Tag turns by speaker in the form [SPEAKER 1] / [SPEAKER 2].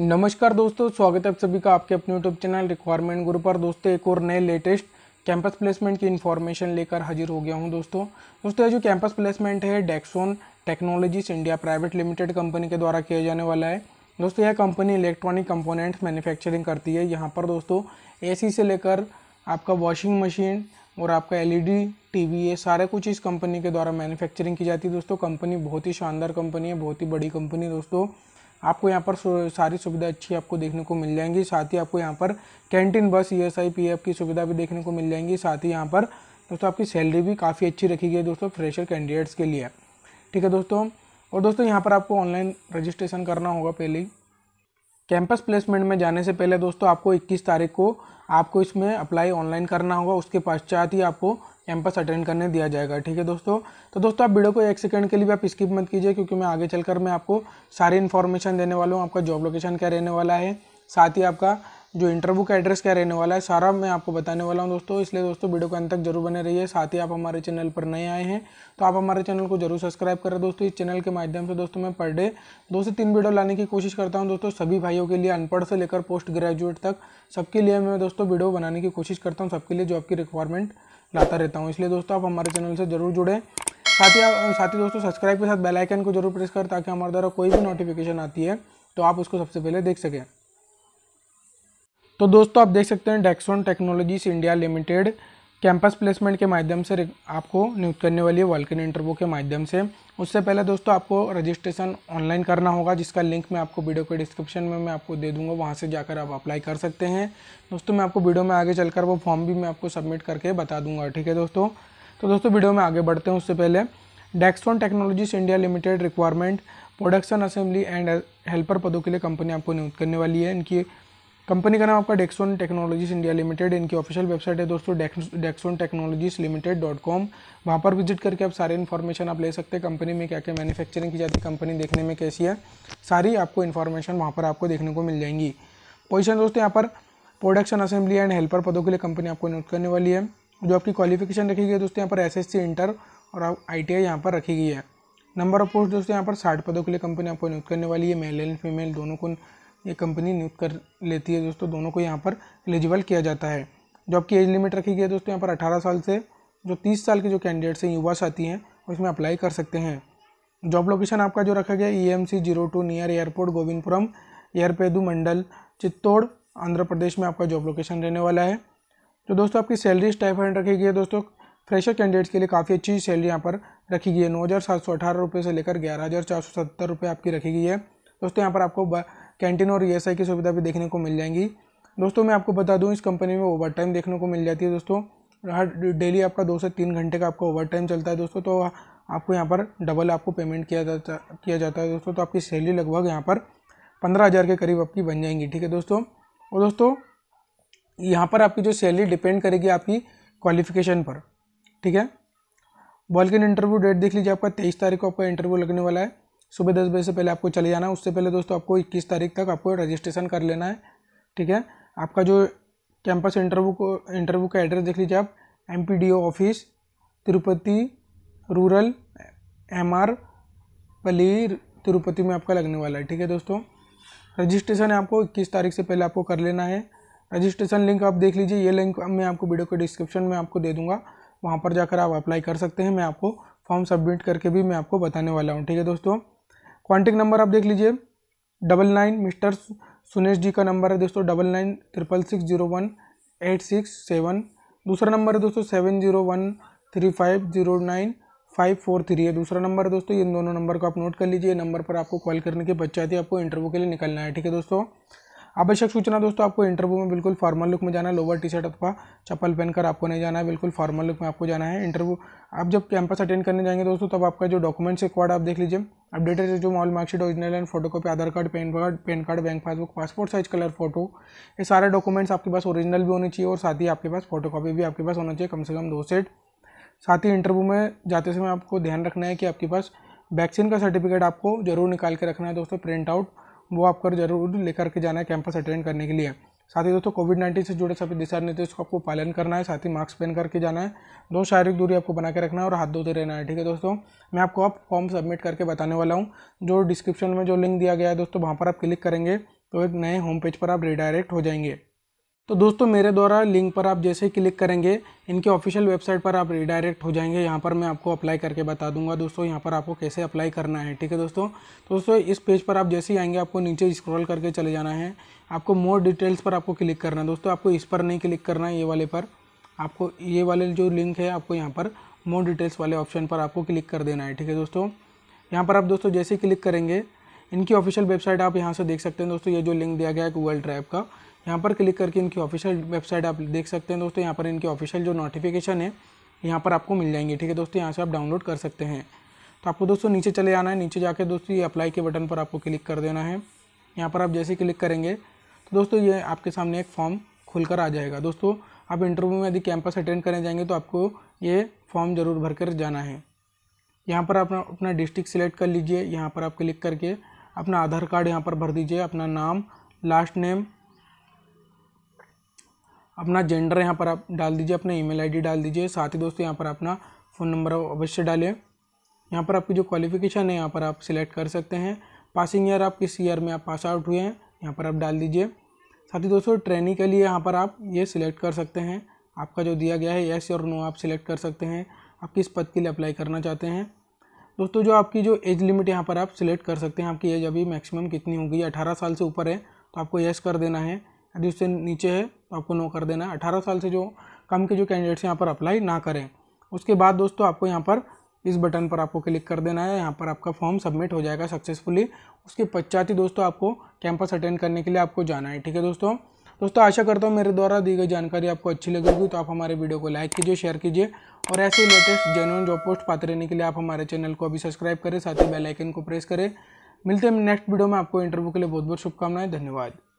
[SPEAKER 1] नमस्कार दोस्तों स्वागत है आप सभी का आपके अपने यूट्यूब चैनल रिक्वायरमेंट ग्रुप पर दोस्तों एक और नए लेटेस्ट कैंपस प्लेसमेंट की इन्फॉर्मेशन लेकर हाजिर हो गया हूं दोस्तों दोस्तों जो कैंपस प्लेसमेंट है Dexon technologies India private limited company के द्वारा किया जाने वाला है दोस्तों यह कंपनी इलेक्ट्रॉनिक कंपोनेंट्स मैन्युफैक्चरिंग करती है यहाँ पर दोस्तों ए से लेकर आपका वॉशिंग मशीन और आपका एल ई ये सारा कुछ इस कंपनी के द्वारा मैन्युफैक्चरिंग की जाती है दोस्तों कंपनी बहुत ही शानदार कंपनी है बहुत ही बड़ी कंपनी दोस्तों आपको यहाँ पर सारी सुविधा अच्छी आपको देखने को मिल जाएंगी साथ ही आपको यहाँ पर canteen bus E S I P F की सुविधा भी देखने को मिल जाएंगी साथ ही यहाँ पर दोस्तों आपकी सैलरी भी काफ़ी अच्छी रखी गई है दोस्तों फ्रेशर कैंडिडेट्स के लिए ठीक है दोस्तों और दोस्तों यहाँ पर आपको ऑनलाइन रजिस्ट्रेशन करना होगा पहले ही कैंपस प्लेसमेंट में जाने से पहले दोस्तों आपको 21 तारीख को आपको इसमें अप्लाई ऑनलाइन करना होगा उसके पश्चात ही आपको कैंपस अटेंड करने दिया जाएगा ठीक है दोस्तों तो दोस्तों आप वीडियो को एक सेकंड के लिए भी आप स्किप मत कीजिए क्योंकि मैं आगे चलकर मैं आपको सारी इन्फॉर्मेशन देने वाला हूँ आपका जॉब लोकेशन क्या रहने वाला है साथ ही आपका जो इंटरव्यू का एड्रेस क्या रहने वाला है सारा मैं आपको बताने वाला हूँ दोस्तों इसलिए दोस्तों वीडियो को अंत तक जरूर बने रहिए साथ ही आप हमारे चैनल पर नए आए हैं तो आप हमारे चैनल को जरूर सब्सक्राइब करें दोस्तों इस चैनल के माध्यम से दोस्तों मैं पर डे दो से तीन वीडियो लाने की कोशिश करता हूँ दोस्तों सभी भाइयों के लिए अनपढ़ से लेकर पोस्ट ग्रेजुएट तक सबके लिए मैं दोस्तों वीडियो बनाने की कोशिश करता हूँ सबके लिए जॉब की रिक्वायरमेंट लाता रहता हूँ इसलिए दोस्तों आप हमारे चैनल से जरूर जुड़ें साथ ही साथ ही दोस्तों सब्सक्राइब के साथ बेल आइकन को जरूर प्रेस करें ताकि हमारे द्वारा कोई भी नोटिफिकेशन आती है तो आप उसको सबसे पहले देख सकें तो दोस्तों आप देख सकते हैं Dexon technologies India limited campus placement के माध्यम से आपको नियुक्त करने वाली है वॉल्किन इंटरव्यू के माध्यम से उससे पहले दोस्तों आपको रजिस्ट्रेशन ऑनलाइन करना होगा जिसका लिंक मैं आपको वीडियो के डिस्क्रिप्शन में मैं आपको दे दूंगा वहाँ से जाकर आप अप्लाई कर सकते हैं दोस्तों मैं आपको वीडियो में आगे चलकर वो फॉर्म भी मैं आपको सबमिट करके बता दूंगा ठीक है दोस्तों तो दोस्तों वीडियो में आगे बढ़ते हैं उससे पहले Dexton technologies India limited requirement production assembly and helper पदों के लिए कंपनी आपको नियुक्त करने वाली है इनकी कंपनी का नाम आपका डेक्सोन टेक्नोलॉजीज इंडिया लिमिटेड इनकी ऑफिशियल वेबसाइट है दोस्तों Dexon technologies limited dot com वहाँ पर विजिट करके आप सारे इन्फॉर्मेशन आप ले सकते हैं कंपनी में क्या क्या मैन्युफैक्चरिंग की जाती है कंपनी देखने में कैसी है सारी आपको इन्फॉर्मेशन वहाँ पर आपको देखने को मिल जाएंगी पोजिशन दोस्तों यहाँ पर प्रोडक्शन असेंबली एंड हेल्पर पदों के लिए कंपनी आपको नोट करने वाली है जो आपकी क्वालिफिकेशन रखी गई है दोस्तों यहाँ पर एस एस इंटर और आई टी आई यहाँ पर रखी गई है नंबर ऑफ पोस्ट दोस्तों यहाँ पर साठ पदों के लिए कंपनी आपको नियुक्त करने वाली है मेल एंड फीमेल दोनों को ये कंपनी नियुक्त कर लेती है दोस्तों दोनों को यहाँ पर एलिजिबल किया जाता है जॉब की एज लिमिट रखी गई है दोस्तों यहाँ पर अठारह साल से जो तीस साल के जो कैंडिडेट्स हैं युवा साथी हैं उसमें अप्लाई कर सकते हैं जॉब लोकेशन आपका जो रखा गया E M C zero two near airport Govindapuram Yerpedu मंडल चित्तौड़ आंध्र प्रदेश में आपका जॉब लोकेशन रहने वाला है तो दोस्तों आपकी सैलरी स्टाइफंड रखी गई है दोस्तों फ्रेशर कैंडिडेट्स के लिए काफ़ी अच्छी सैलरी यहाँ पर रखी गई है नौ हज़ार सात सौ अठारह रुपये से लेकर ग्यारह हज़ार चार सौ सत्तर रुपये आपकी रखी गई है दोस्तों यहाँ पर आपको कैंटीन और ई की सुविधा भी देखने को मिल जाएंगी दोस्तों मैं आपको बता दूँ इस कंपनी में ओवर टाइम देखने को मिल जाती है दोस्तों हर डेली आपका दो से तीन घंटे का आपका ओवर टाइम चलता है दोस्तों तो आपको यहाँ पर डबल आपको पेमेंट किया जाता किया जाता है दोस्तों तो आपकी सैलरी लगभग यहाँ पर पंद्रह हज़ार के करीब आपकी बन जाएंगी ठीक है दोस्तों और दोस्तों यहाँ पर आपकी जो सैलरी डिपेंड करेगी आपकी क्वालिफिकेशन पर ठीक है बॉल्किन इंटरव्यू डेट देख लीजिए आपका तेईस तारीख को आपका इंटरव्यू लगने वाला है सुबह दस बजे से पहले आपको चले जाना है उससे पहले दोस्तों आपको इक्कीस तारीख तक आपको रजिस्ट्रेशन कर लेना है ठीक है आपका जो कैंपस इंटरव्यू को इंटरव्यू का एड्रेस देख लीजिए आप M office Tirupati rural M R Palli Tirupati में आपका लगने वाला है ठीक है दोस्तों रजिस्ट्रेशन आपको इक्कीस तारीख से पहले आपको कर लेना है रजिस्ट्रेशन लिंक आप देख लीजिए ये लिंक मैं आपको वीडियो के डिस्क्रिप्शन में आपको दे दूंगा वहाँ पर जाकर आप अप्लाई कर सकते हैं मैं आपको फॉर्म सबमिट करके भी मैं आपको बताने वाला हूँ ठीक है दोस्तों क्वांटिक नंबर आप देख लीजिए double nine mister Sunesh ji का नंबर है दोस्तों double nine triple six zero one eight six seven दूसरा नंबर है दोस्तों seven zero one three five zero nine five four three है दूसरा नंबर है दोस्तों इन दोनों नंबर को आप नोट कर लीजिए नंबर पर आपको कॉल करने के बच्चा ही आपको इंटरव्यू के लिए निकलना है ठीक है दोस्तों आवश्यक सूचना दोस्तों आपको इंटरव्यू में बिल्कुल फॉर्मल लुक में जाना है लोअर टी शर्ट अथवा चप्पल पहनकर आपको नहीं जाना है बिल्कुल फॉर्मल लुक में आपको जाना है इंटरव्यू आप जब कैंपस अटेंड करने जाएंगे दोस्तों तब आपका जो डॉक्यूमेंट्स रिक्वायर्ड आप देख लीजिए अपडेटेड जो मॉल marksheet original and photo copy Aadhaar card PAN card PAN card bank passbook passport size colour photo ये सारे डॉक्यूमेंट्स आपके पास ओरिजिनल भी होने चाहिए और साथ ही आपके पास फोटो कॉपी भी आपके पास होना चाहिए कम से कम दो सेट साथ ही इंटरव्यू में जाते समय आपको ध्यान रखना है कि आपके पास वैक्सीन का सर्टिफिकेट आपको जरूर निकाल के रखना है दोस्तों प्रिंट आउट वो आपको जरूर लेकर के जाना है कैंपस अटेंड करने के लिए साथ ही दोस्तों कोविड नाइन्टीन से जुड़े सभी दिशा निर्देश को आपको पालन करना है साथ ही मास्क पहन करके जाना है दो शारीरिक दूरी आपको बना के रखना है और हाथ धोते रहना है ठीक है दोस्तों मैं आपको अब फॉर्म सबमिट करके बताने वाला हूँ जो डिस्क्रिप्शन में जो लिंक दिया गया है दोस्तों वहाँ पर आप क्लिक करेंगे तो एक नए होम पेज पर आप रिडायरेक्ट हो जाएंगे तो दोस्तों मेरे द्वारा लिंक पर आप जैसे ही क्लिक करेंगे इनके ऑफिशियल वेबसाइट पर आप रिडायरेक्ट हो जाएंगे यहाँ पर मैं आपको अप्लाई करके बता दूंगा दोस्तों यहाँ पर आपको कैसे अप्लाई करना है ठीक है दोस्तों तो दोस्तों इस पेज पर आप जैसे ही आएंगे आपको नीचे स्क्रॉल करके चले जाना है आपको मोर डिटेल्स पर आपको क्लिक करना है दोस्तों आपको इस पर नहीं क्लिक करना है ये वाले पर आपको ये वाले जो लिंक है आपको यहाँ पर मोर डिटेल्स वाले ऑप्शन पर आपको क्लिक कर देना है ठीक है दोस्तों यहाँ पर आप दोस्तों जैसे क्लिक करेंगे इनकी ऑफिशियल वेबसाइट आप यहाँ से देख सकते हैं दोस्तों ये जो लिंक दिया गया है गूगल ड्राइव का यहाँ पर क्लिक करके इनकी ऑफिशियल वेबसाइट आप देख सकते हैं दोस्तों यहाँ पर इनकी ऑफिशियल जो नोटिफिकेशन है यहाँ पर आपको मिल जाएंगे ठीक है दोस्तों यहाँ से आप डाउनलोड कर सकते हैं तो आपको दोस्तों नीचे चले जाना है नीचे जाके दोस्तों ये अप्लाई के बटन पर आपको क्लिक कर देना है यहाँ पर आप जैसे क्लिक करेंगे तो दोस्तों ये आपके सामने एक फॉर्म खुलकर आ जाएगा दोस्तों आप इंटरव्यू में यदि कैंपस अटेंड करने जाएंगे तो आपको ये फॉर्म ज़रूर भर कर जाना है यहाँ पर आप अपना डिस्ट्रिक्ट सिलेक्ट कर लीजिए यहाँ पर आप क्लिक करके अपना आधार कार्ड यहाँ पर भर दीजिए अपना नाम लास्ट नेम अपना जेंडर यहाँ पर आप डाल दीजिए अपना ईमेल आईडी डाल दीजिए साथ ही दोस्तों यहाँ पर अपना फ़ोन नंबर अवश्य डालें यहाँ पर आपकी जो क्वालिफिकेशन है यहाँ पर आप सिलेक्ट कर सकते हैं पासिंग ईयर आप किस ईयर में आप पास आउट हुए हैं यहाँ पर आप डाल दीजिए साथ ही दोस्तों ट्रेनिंग के लिए यहाँ पर आप ये सिलेक्ट कर सकते हैं आपका जो दिया गया है येस और नो आप सिलेक्ट कर सकते हैं आप किस पद के लिए अप्लाई करना चाहते हैं दोस्तों जो आपकी जो एज लिमिट यहाँ पर आप सिलेक्ट कर सकते हैं आपकी एज अभी मैक्सिमम कितनी होगी अठारह साल से ऊपर है तो आपको येस कर देना है यदि उससे नीचे है तो आपको नो कर देना है अठारह साल से जो कम के जो कैंडिडेट्स यहाँ पर अप्लाई ना करें उसके बाद दोस्तों आपको यहाँ पर इस बटन पर आपको क्लिक कर देना है यहाँ पर आपका फॉर्म सबमिट हो जाएगा सक्सेसफुली उसके पश्चात ही दोस्तों आपको कैंपस अटेंड करने के लिए आपको जाना है ठीक है दोस्तों दोस्तों आशा करता हूँ मेरे द्वारा दी गई जानकारी आपको अच्छी लगी होगी तो आप हमारे वीडियो को लाइक कीजिए शेयर कीजिए और ऐसे ही लेटेस्ट जेनुअन जॉब पोस्ट पाते रहने के लिए आप हमारे चैनल को अभी सब्सक्राइब करें साथ ही बेलाइकन को प्रेस करें मिलते हैं नेक्स्ट वीडियो में आपको इंटरव्यू के लिए बहुत बहुत शुभकामनाएं धन्यवाद